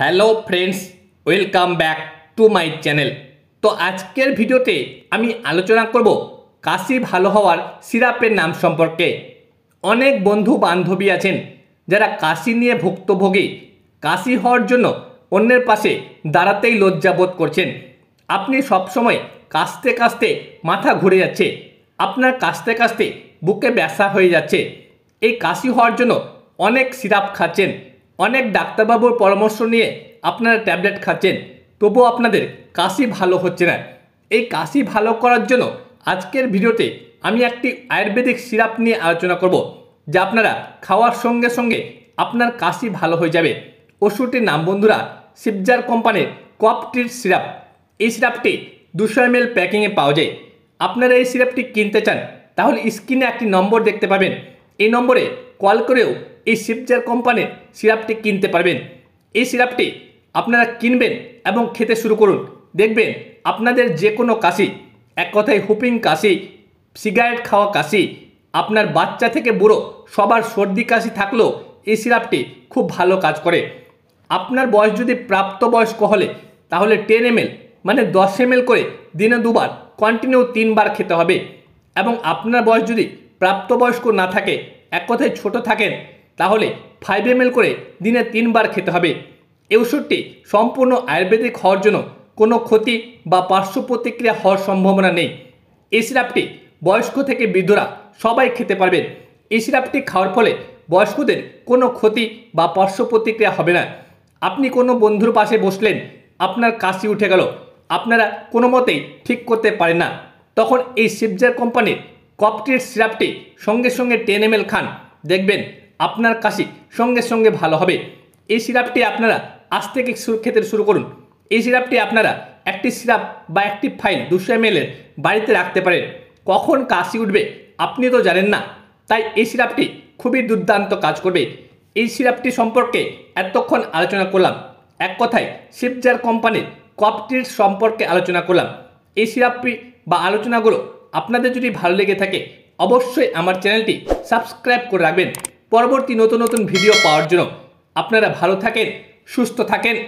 hello friends welcome back to my channel তো আজকের ভিডিওতে আমি আলোচনা করব কাশি ভালো হওয়ার সিরাপের নাম সম্পর্কে অনেক বন্ধু বান্ধবী আছেন যারা কাশি নিয়ে ভুক্তভোগী কাশি হওয়ার জন্য অন্যের পাশে দাঁড়াতেই লজ্জাবোধ করছেন আপনি সবসময় কাশতে কাশতে মাথা ঘুরে যাচ্ছে আপনার কাশতে কাশতে বুকে ব্যথা হয়ে যাচ্ছে এই কাশি হওয়ার জন্য অনেক সিরাপ খাচ্ছেন অনেক ডাক্তারবাবুর পরামর্শ নিয়ে আপনারা ট্যাবলেট খাচ্ছেন তবুও আপনাদের কাশি ভালো হচ্ছে না এই কাশি ভালো করার জন্য আজকের ভিডিওতে আমি একটি আয়ুর্বেদিক সিরাপ নিয়ে আলোচনা করব যা আপনারা খাওয়ার সঙ্গে সঙ্গে আপনার কাশি ভালো হয়ে যাবে ওষুধটির নাম বন্ধুরা সিপজার কোম্পানির কপটির সিরাপ এই সিরাপটি দুশো এম প্যাকিংয়ে পাওয়া যায় আপনারা এই সিরাপটি কিনতে চান তাহলে স্ক্রিনে একটি নম্বর দেখতে পাবেন এই নম্বরে কল করেও এই শিবচার কোম্পানির সিরাপটি কিনতে পারবেন এই সিরাপটি আপনারা কিনবেন এবং খেতে শুরু করুন দেখবেন আপনাদের যে কোনো কাশি এক কথায় হুপিং কাশি সিগারেট খাওয়া কাশি আপনার বাচ্চা থেকে বুড়ো সবার সর্দি কাশি থাকলেও এই সিরাপটি খুব ভালো কাজ করে আপনার বয়স যদি প্রাপ্তবয়স্ক হলে তাহলে টেন এম মানে দশ এম করে দিনে দুবার কন্টিনিউ তিনবার খেতে হবে এবং আপনার বয়স যদি প্রাপ্তবয়স্ক না থাকে এক কথায় ছোট থাকেন তাহলে ফাইভ এম করে দিনে তিনবার খেতে হবে এই ওষুধটি সম্পূর্ণ আয়ুর্বেদিক হওয়ার জন্য কোনো ক্ষতি বা পার্শ্ব প্রতিক্রিয়া হওয়ার সম্ভাবনা নেই এই সিরাপটি বয়স্ক থেকে বৃদ্ধরা সবাই খেতে পারবেন এই সিরাপটি খাওয়ার ফলে বয়স্কদের কোনো ক্ষতি বা পার্শ্ব প্রতিক্রিয়া হবে না আপনি কোনো বন্ধুর পাশে বসলেন আপনার কাশি উঠে গেল আপনারা কোনো মতেই ঠিক করতে পারেন না তখন এই শিবজার কোম্পানির কপটির সিরাপটি সঙ্গে সঙ্গে টেন এম খান দেখবেন আপনার কাশি সঙ্গে সঙ্গে ভালো হবে এই সিরাপটি আপনারা আজ থেকে খেতে শুরু করুন এই সিরাপটি আপনারা একটি সিরাপ বা একটি ফাইল দুশো এম বাড়িতে রাখতে পারেন কখন কাশি উঠবে আপনি তো জানেন না তাই এই সিরাপটি খুবই দুর্দান্ত কাজ করবে এই সিরাপটি সম্পর্কে এতক্ষণ আলোচনা করলাম এক কথায় শিবজার কোম্পানির কপটির সম্পর্কে আলোচনা করলাম এই সিরাপটি বা আলোচনাগুলো আপনাদের যদি ভালো লেগে থাকে অবশ্যই আমার চ্যানেলটি সাবস্ক্রাইব করে রাখবেন পরবর্তী নতুন নতুন ভিডিও পাওয়ার জন্য আপনারা ভালো থাকেন সুস্থ থাকেন